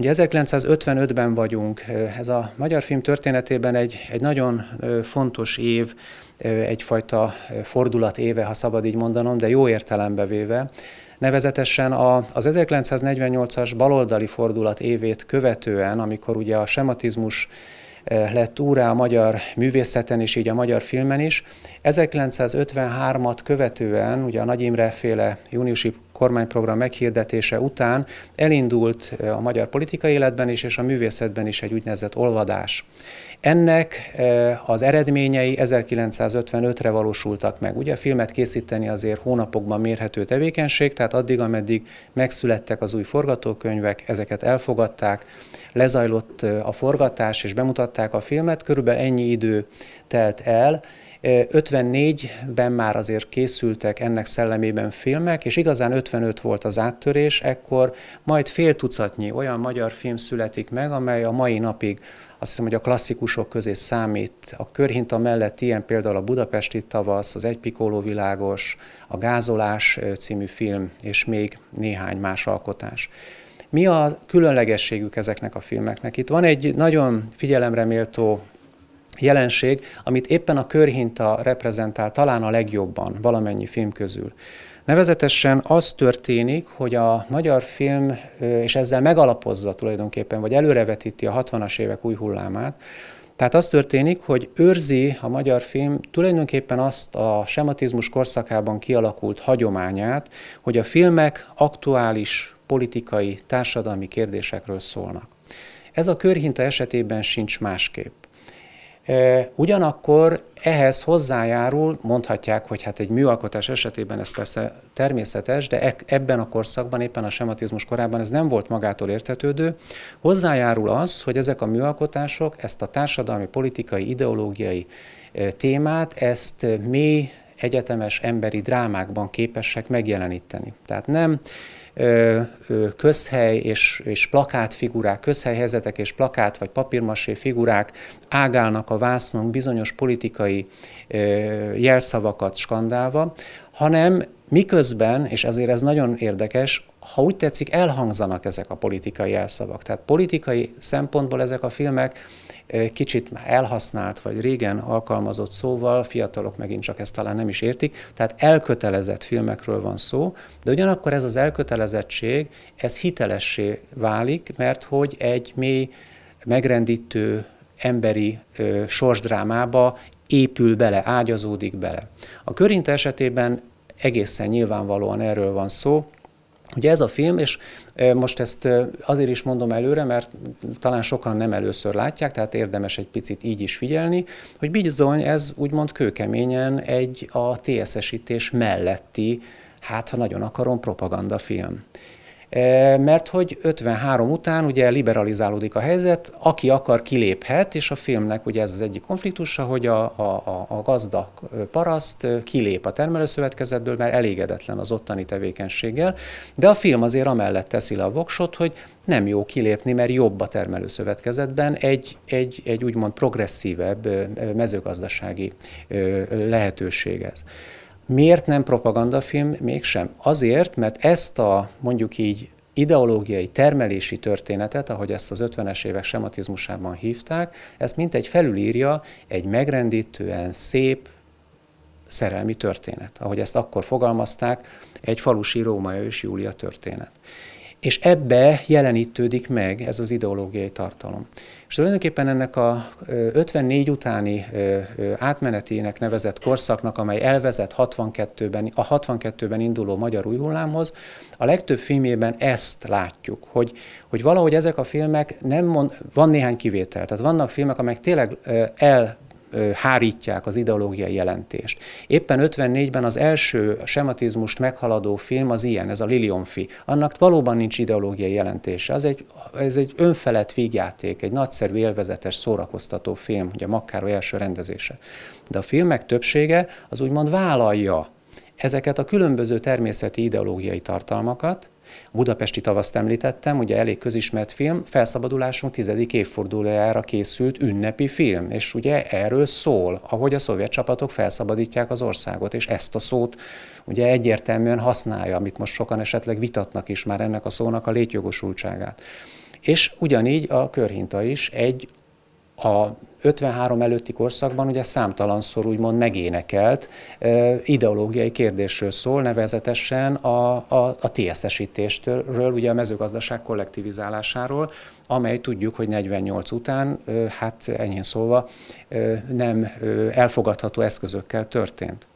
Ugye 1955-ben vagyunk, ez a magyar film történetében egy, egy nagyon fontos év, egyfajta fordulat éve, ha szabad így mondanom, de jó értelembe véve. Nevezetesen a, az 1948-as baloldali fordulat évét követően, amikor ugye a sematizmus lett úrá a magyar művészeten és így a magyar filmen is. 1953-at követően, ugye a Nagy Imre féle júniusi kormányprogram meghirdetése után elindult eh, a magyar politikai életben is, és a művészetben is egy úgynevezett olvadás. Ennek eh, az eredményei 1955-re valósultak meg. Ugye filmet készíteni azért hónapokban mérhető tevékenység, tehát addig, ameddig megszülettek az új forgatókönyvek, ezeket elfogadták, lezajlott eh, a forgatás és bemutatták a filmet, körülbelül ennyi idő telt el, 54-ben már azért készültek ennek szellemében filmek, és igazán 55 volt az áttörés, ekkor majd fél tucatnyi olyan magyar film születik meg, amely a mai napig azt hiszem, hogy a klasszikusok közé számít. A körhinta mellett ilyen például a Budapesti tavasz, az Egy világos, a Gázolás című film, és még néhány más alkotás. Mi a különlegességük ezeknek a filmeknek? Itt van egy nagyon figyelemreméltó jelenség, amit éppen a körhinta reprezentál talán a legjobban valamennyi film közül. Nevezetesen az történik, hogy a magyar film, és ezzel megalapozza tulajdonképpen, vagy előrevetíti a 60-as évek új hullámát, tehát az történik, hogy őrzi a magyar film tulajdonképpen azt a sematizmus korszakában kialakult hagyományát, hogy a filmek aktuális politikai, társadalmi kérdésekről szólnak. Ez a körhinta esetében sincs másképp. Ugyanakkor ehhez hozzájárul, mondhatják, hogy hát egy műalkotás esetében ez persze természetes, de ebben a korszakban, éppen a sematizmus korában ez nem volt magától értetődő, hozzájárul az, hogy ezek a műalkotások ezt a társadalmi, politikai, ideológiai témát, ezt mély egyetemes emberi drámákban képesek megjeleníteni. Tehát nem közhely és, és plakátfigurák, közhelyhelyzetek és plakát vagy papírmasé figurák ágálnak a vásznon bizonyos politikai jelszavakat skandálva, hanem miközben, és ezért ez nagyon érdekes, ha úgy tetszik, elhangzanak ezek a politikai elszavak. Tehát politikai szempontból ezek a filmek kicsit elhasznált, vagy régen alkalmazott szóval, fiatalok megint csak ezt talán nem is értik, tehát elkötelezett filmekről van szó, de ugyanakkor ez az elkötelezettség, ez hitelessé válik, mert hogy egy mély, megrendítő emberi ö, sorsdrámába épül bele, ágyazódik bele. A körint esetében egészen nyilvánvalóan erről van szó, Ugye ez a film, és most ezt azért is mondom előre, mert talán sokan nem először látják, tehát érdemes egy picit így is figyelni, hogy bizony ez úgymond kőkeményen egy a TSS-ítés melletti, hát ha nagyon akarom, propagandafilm. Eh, mert hogy 53 után ugye liberalizálódik a helyzet, aki akar kiléphet, és a filmnek ugye ez az egyik konfliktusa, hogy a, a, a gazdag paraszt eh, kilép a termelőszövetkezetből, mert elégedetlen az ottani tevékenységgel, de a film azért amellett teszi le a voksot, hogy nem jó kilépni, mert jobb a termelőszövetkezetben egy, egy, egy úgymond progresszívebb eh, mezőgazdasági lehetőség ez. Miért nem propagandafilm? Mégsem. Azért, mert ezt a mondjuk így ideológiai termelési történetet, ahogy ezt az 50-es évek sematizmusában hívták, ezt egy felülírja egy megrendítően szép szerelmi történet, ahogy ezt akkor fogalmazták, egy falusi római és Júlia történet. És ebbe jelenítődik meg ez az ideológiai tartalom. És tulajdonképpen ennek a 54 utáni átmenetének nevezett korszaknak, amely elvezet 62-ben, a 62-ben induló magyar új hullámhoz, a legtöbb filmjében ezt látjuk, hogy, hogy valahogy ezek a filmek nem mond, van néhány kivétel, tehát vannak filmek, amelyek tényleg el hárítják az ideológiai jelentést. Éppen 54-ben az első sematizmust meghaladó film az ilyen, ez a Lilionfi. Annak valóban nincs ideológiai jelentése. Az egy, ez egy önfelett vígjáték, egy nagyszerű élvezetes szórakoztató film, ugye Makkároly első rendezése. De a filmek többsége az úgymond vállalja Ezeket a különböző természeti ideológiai tartalmakat, a Budapesti tavaszt említettem, ugye elég közismert film, felszabadulásunk tizedik évfordulójára készült ünnepi film, és ugye erről szól, ahogy a szovjet csapatok felszabadítják az országot, és ezt a szót ugye egyértelműen használja, amit most sokan esetleg vitatnak is már ennek a szónak a létjogosultságát. És ugyanígy a körhinta is egy a 53 előtti korszakban ugye számtalanszor úgymond megénekelt ideológiai kérdésről szól, nevezetesen a, a, a TSZ-esítéstől, ugye a mezőgazdaság kollektivizálásáról, amely tudjuk, hogy 48 után, hát enyhén szólva, nem elfogadható eszközökkel történt.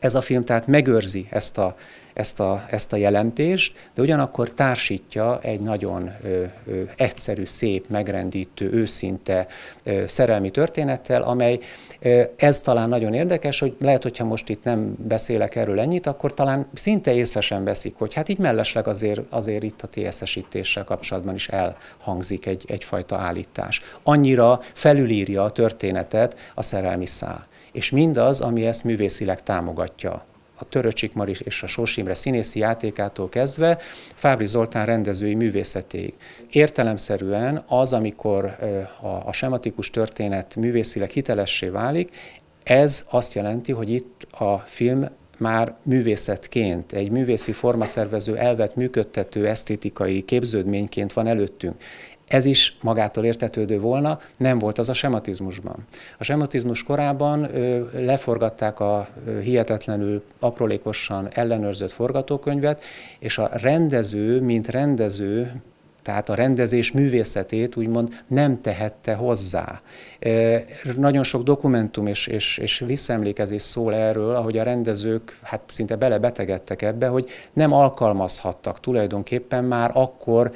Ez a film tehát megőrzi ezt a, ezt a, ezt a jelentést, de ugyanakkor társítja egy nagyon ö, ö, egyszerű, szép, megrendítő, őszinte ö, szerelmi történettel, amely ö, ez talán nagyon érdekes, hogy lehet, hogyha most itt nem beszélek erről ennyit, akkor talán szinte észre sem veszik, hogy hát így mellesleg azért, azért itt a TSS-ítéssel kapcsolatban is elhangzik egy, egyfajta állítás. Annyira felülírja a történetet a szerelmi szál és mindaz, ami ezt művészileg támogatja a Töröcsik Maris és a Sós Imre színészi játékától kezdve Fábri Zoltán rendezői művészetéig. Értelemszerűen az, amikor a, a sematikus történet művészileg hitelessé válik, ez azt jelenti, hogy itt a film már művészetként, egy művészi formaszervező elvet működtető esztétikai képződményként van előttünk. Ez is magától értetődő volna, nem volt az a sematizmusban. A sematizmus korában ö, leforgatták a ö, hihetetlenül aprólékosan ellenőrzött forgatókönyvet, és a rendező, mint rendező, tehát a rendezés művészetét úgymond nem tehette hozzá. Nagyon sok dokumentum és, és, és visszaemlékezés szól erről, ahogy a rendezők hát szinte belebetegedtek ebbe, hogy nem alkalmazhattak tulajdonképpen már akkor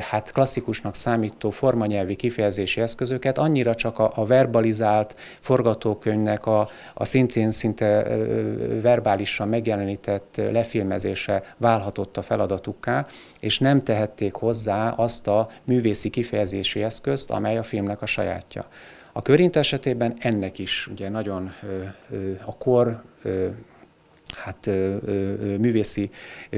hát klasszikusnak számító formanyelvi kifejezési eszközöket, annyira csak a, a verbalizált forgatókönyvnek a, a szintén szinte verbálisan megjelenített lefilmezése válhatott a feladatukká, és nem tehették hozzá hozzá azt a művészi kifejezési eszközt, amely a filmnek a sajátja. A körint esetében ennek is ugye nagyon a kor hát művészi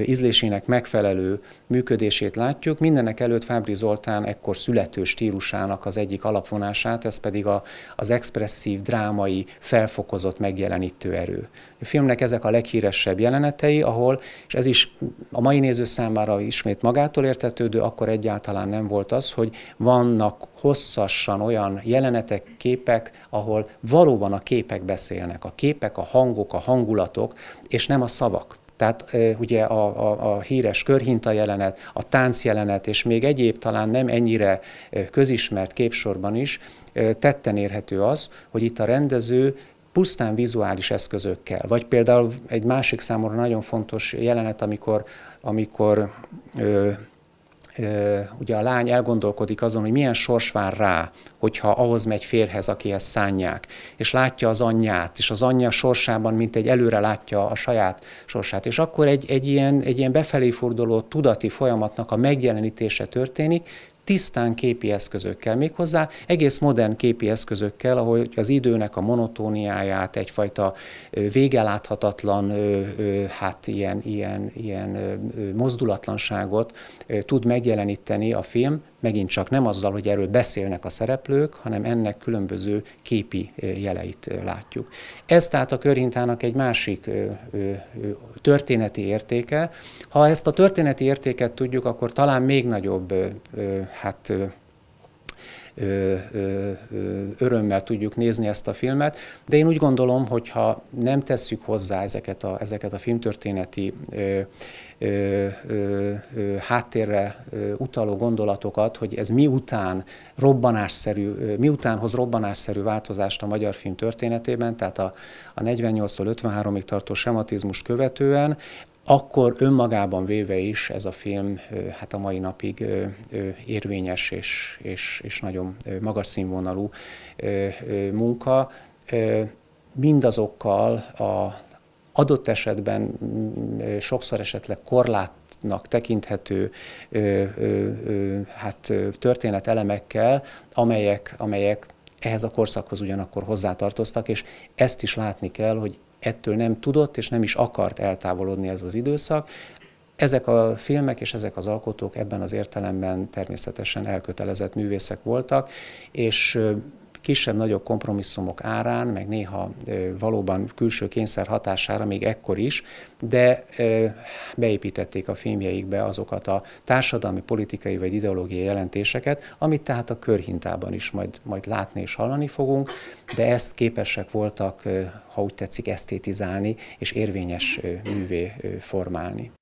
ízlésének megfelelő működését látjuk. Mindenek előtt Fábri Zoltán ekkor születő stílusának az egyik alapvonását, ez pedig a, az expresszív, drámai, felfokozott megjelenítő erő. A filmnek ezek a leghíresebb jelenetei, ahol, és ez is a mai néző számára ismét magától értetődő, akkor egyáltalán nem volt az, hogy vannak hosszasan olyan jelenetek, képek, ahol valóban a képek beszélnek, a képek, a hangok, a hangulatok, és nem a szavak. Tehát ugye a, a, a híres körhinta jelenet, a tánc jelenet, és még egyéb talán nem ennyire közismert képsorban is tetten érhető az, hogy itt a rendező pusztán vizuális eszközökkel. Vagy például egy másik számomra nagyon fontos jelenet, amikor, amikor ö, ugye a lány elgondolkodik azon, hogy milyen sors vár rá, hogyha ahhoz megy férhez, akihez szánják, és látja az anyját, és az anyja sorsában, mint egy előre látja a saját sorsát. És akkor egy, egy, ilyen, egy ilyen befelé forduló tudati folyamatnak a megjelenítése történik, tisztán képi eszközökkel, méghozzá egész modern képi eszközökkel, ahogy az időnek a monotóniáját, egyfajta végeláthatatlan, hát ilyen, ilyen, ilyen mozdulatlanságot tud megjeleníteni a film, megint csak nem azzal, hogy erről beszélnek a szereplők, hanem ennek különböző képi jeleit látjuk. Ez tehát a körhintának egy másik történeti értéke. Ha ezt a történeti értéket tudjuk, akkor talán még nagyobb hát ö, ö, örömmel tudjuk nézni ezt a filmet, de én úgy gondolom, hogy ha nem tesszük hozzá ezeket a, ezeket a filmtörténeti ö, ö, ö, háttérre utaló gondolatokat, hogy ez miután robbanásszerű, miután hoz robbanásszerű változást a magyar film történetében, tehát a, a 48-tól 53-ig tartó sematizmus követően, akkor önmagában véve is ez a film hát a mai napig érvényes és, és, és nagyon magas színvonalú munka, mindazokkal a adott esetben mm, sokszor esetleg korlát tekinthető ö, ö, ö, hát, történetelemekkel, amelyek, amelyek ehhez a korszakhoz ugyanakkor hozzátartoztak, és ezt is látni kell, hogy ettől nem tudott és nem is akart eltávolodni ez az időszak. Ezek a filmek és ezek az alkotók ebben az értelemben természetesen elkötelezett művészek voltak, és kisebb-nagyobb kompromisszumok árán, meg néha valóban külső kényszer hatására még ekkor is, de beépítették a filmjeikbe azokat a társadalmi, politikai vagy ideológiai jelentéseket, amit tehát a körhintában is majd, majd látni és hallani fogunk, de ezt képesek voltak, ha úgy tetszik, esztétizálni és érvényes művé formálni.